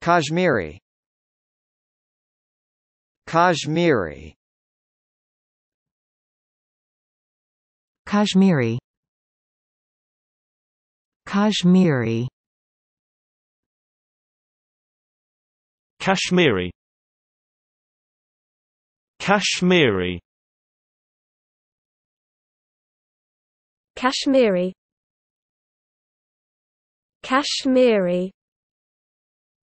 Kashmiri Kashmiri Kashmiri Kashmiri Kashmiri Kashmiri Kashmiri Kashmiri